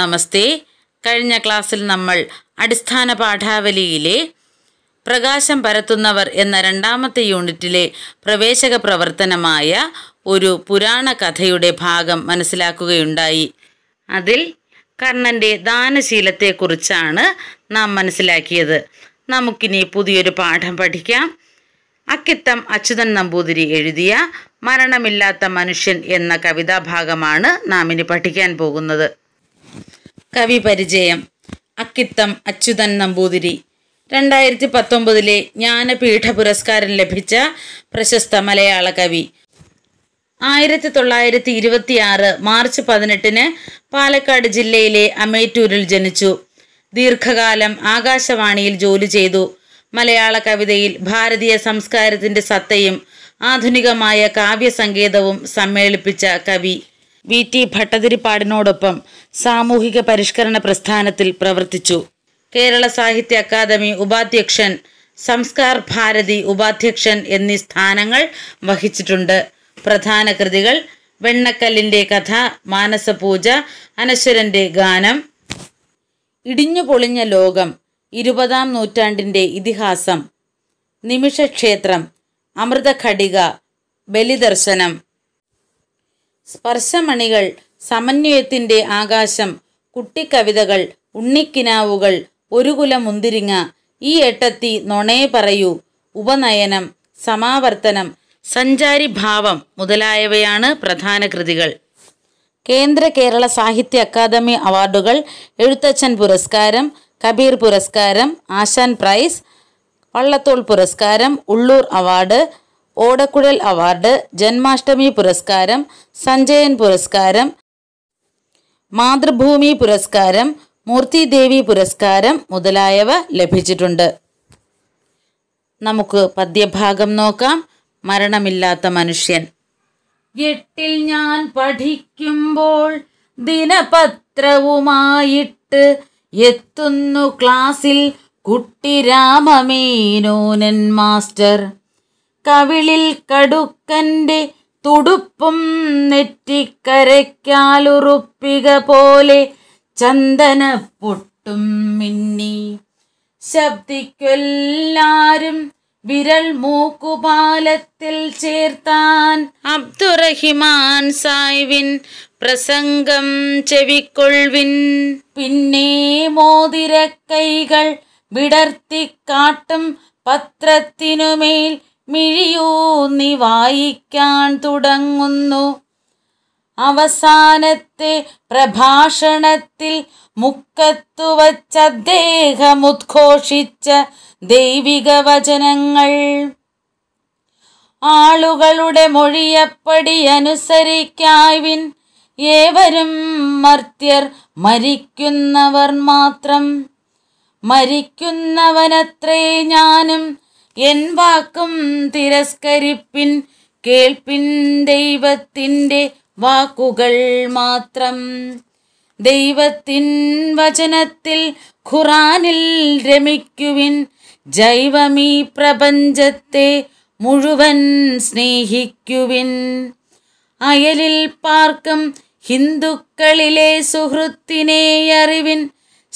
നമസ്തേ കഴിഞ്ഞ ക്ലാസ്സിൽ നമ്മൾ അടിസ്ഥാന പാഠാവലിയിലെ പ്രകാശം പരത്തുന്നവർ എന്ന രണ്ടാമത്തെ യൂണിറ്റിലെ പ്രവേശക പ്രവർത്തനമായ ഒരു പുരാണ കഥയുടെ ഭാഗം മനസ്സിലാക്കുകയുണ്ടായി അതിൽ കർണൻ്റെ ദാനശീലത്തെക്കുറിച്ചാണ് നാം മനസ്സിലാക്കിയത് നമുക്കിനി പുതിയൊരു പാഠം പഠിക്കാം അക്കിത്തം അച്യുതൻ നമ്പൂതിരി എഴുതിയ മരണമില്ലാത്ത മനുഷ്യൻ എന്ന കവിതാഭാഗമാണ് നാം ഇനി പഠിക്കാൻ പോകുന്നത് കവി പരിചയം അക്കിത്തം അച്യുതൻ നമ്പൂതിരി രണ്ടായിരത്തി പത്തൊമ്പതിലെ ജ്ഞാനപീഠ പുരസ്കാരം ലഭിച്ച പ്രശസ്ത മലയാള കവി ആയിരത്തി തൊള്ളായിരത്തി ആറ് മാർച്ച് പതിനെട്ടിന് പാലക്കാട് ജില്ലയിലെ അമേറ്റൂരിൽ ജനിച്ചു ദീർഘകാലം ആകാശവാണിയിൽ ജോലി ചെയ്തു മലയാള കവിതയിൽ ഭാരതീയ സംസ്കാരത്തിൻ്റെ സത്തയും ആധുനികമായ കാവ്യസങ്കേതവും സമ്മേളിപ്പിച്ച കവി വി ടി ഭട്ടതിരിപ്പാടിനോടൊപ്പം സാമൂഹിക പരിഷ്കരണ പ്രസ്ഥാനത്തിൽ പ്രവർത്തിച്ചു കേരള സാഹിത്യ അക്കാദമി ഉപാധ്യക്ഷൻ സംസ്കാർ ഭാരതി ഉപാധ്യക്ഷൻ എന്നീ സ്ഥാനങ്ങൾ വഹിച്ചിട്ടുണ്ട് പ്രധാന കൃതികൾ വെണ്ണക്കല്ലിൻ്റെ കഥ മാനസപൂജ അനശ്വരൻ്റെ ഗാനം ഇടിഞ്ഞു പൊളിഞ്ഞ ലോകം ഇരുപതാം നൂറ്റാണ്ടിൻ്റെ ഇതിഹാസം നിമിഷക്ഷേത്രം അമൃതഘടിക ബലിദർശനം സ്പർശമണികൾ സമന്വയത്തിൻ്റെ ആകാശം കുട്ടിക്കവിതകൾ ഉണ്ണിക്കിനാവുകൾ ഒരു കുല മുന്തിരിങ്ങ ഈ എട്ടത്തി നൊണേ പറയൂ ഉപനയനം സമാവർത്തനം സഞ്ചാരി ഭാവം മുതലായവയാണ് പ്രധാന കൃതികൾ കേന്ദ്ര കേരള സാഹിത്യ അക്കാദമി അവാർഡുകൾ എഴുത്തച്ഛൻ പുരസ്കാരം കബീർ പുരസ്കാരം ആശാൻ പ്രൈസ് വള്ളത്തോൾ പുരസ്കാരം ഉള്ളൂർ അവാർഡ് ഓടക്കുഴൽ അവാർഡ് ജന്മാഷ്ടമി പുരസ്കാരം സഞ്ജയൻ പുരസ്കാരം മാതൃഭൂമി പുരസ്കാരം മൂർത്തിദേവി പുരസ്കാരം മുതലായവ ലഭിച്ചിട്ടുണ്ട് നമുക്ക് പദ്യഭാഗം നോക്കാം മരണമില്ലാത്ത മനുഷ്യൻ എട്ടിൽ ഞാൻ പഠിക്കുമ്പോൾ ദിനപത്രവുമായിട്ട് എത്തുന്നു ക്ലാസ്സിൽ കുട്ടി രാമമേനോനൻ മാസ്റ്റർ കവിളിൽ കടുക്കൻ്റെ തുടുപ്പും നെറ്റിക്കരയ്ക്കാലുറുപ്പിക പോലെ ചന്ദന പൊട്ടും മിന്നി ശബ്ദിക്കെല്ലാരും വിരൽ മൂക്കുപാലത്തിൽ ചേർത്താൻ അബ്ദുറഹിമാൻ സായിവിൻ പ്രസംഗം ചെവിക്കൊൾവിൻ പിന്നെ മോതിരക്കൈകൾ വിടർത്തിക്കാട്ടും പത്രത്തിനുമേൽ മിഴിയൂ നീ വായിക്കാൻ തുടങ്ങുന്നു അവസാനത്തെ പ്രഭാഷണത്തിൽ മുക്കത്തു വച്ച അദ്ദേഹം ഉദ്ഘോഷിച്ച ദൈവിക വചനങ്ങൾ ആളുകളുടെ മൊഴിയപ്പടി അനുസരിക്കാവിൻ ഏവരും മർത്യർ മരിക്കുന്നവർ മാത്രം മരിക്കുന്നവനത്രേ ഞാനും എൻ വാക്കും തിരസ്കരിപ്പിൻ കേൾപ്പിൻ ദൈവത്തിൻ്റെ വാക്കുകൾ മാത്രം ദൈവത്തിൻ വചനത്തിൽ ഖുറാനിൽ രമിക്കുവിൻ ജൈവമീ പ്രപഞ്ചത്തെ മുഴുവൻ സ്നേഹിക്കുവിൻ അയലിൽ പാർക്കും ഹിന്ദുക്കളിലെ സുഹൃത്തിനെ അറിവിൻ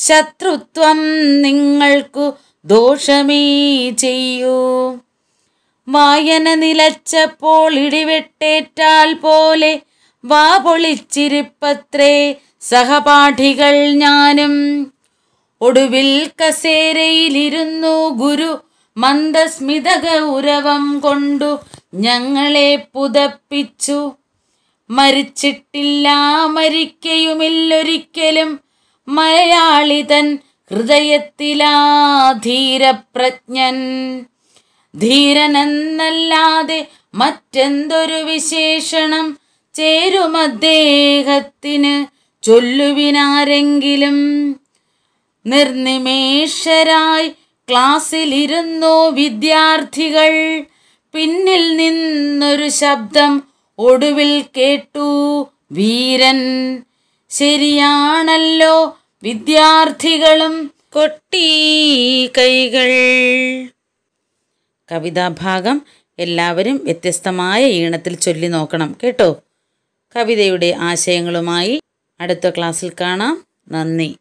ശത്രുത്വം നിങ്ങൾക്കു ദോഷമേ ചെയ്യൂ വായന നിലച്ചപ്പോൾ ഇടിവെട്ടേറ്റാൽ പോലെ വാ പൊളിച്ചിരിപ്പത്രേ സഹപാഠികൾ ഞാനും ഒടുവിൽ കസേരയിലിരുന്നു ഗുരു മന്ദസ്മിത ഉരവം കൊണ്ടു ഞങ്ങളെ പുതപ്പിച്ചു മരിച്ചിട്ടില്ല മരിക്കയുമില്ലൊരിക്കലും മലയാളിതൻ ഹൃദയത്തിലാധീരപ്രജ്ഞൻ ധീരനെന്നല്ലാതെ മറ്റെന്തൊരു വിശേഷണം ചേരുമദ്ദേഹത്തിന് ചൊല്ലുവിനാരെങ്കിലും നിർനിമേഷരായി ക്ലാസ്സിലിരുന്നു വിദ്യാർത്ഥികൾ പിന്നിൽ നിന്നൊരു ശബ്ദം ഒടുവിൽ കേട്ടു വീരൻ ശരിയാണല്ലോ വിദ്യാർത്ഥികളും കൊട്ടി കൈകൾ കവിതാഭാഗം എല്ലാവരും വ്യത്യസ്തമായ ഈണത്തിൽ ചൊല്ലി നോക്കണം കേട്ടോ കവിതയുടെ ആശയങ്ങളുമായി അടുത്ത ക്ലാസ്സിൽ കാണാം നന്ദി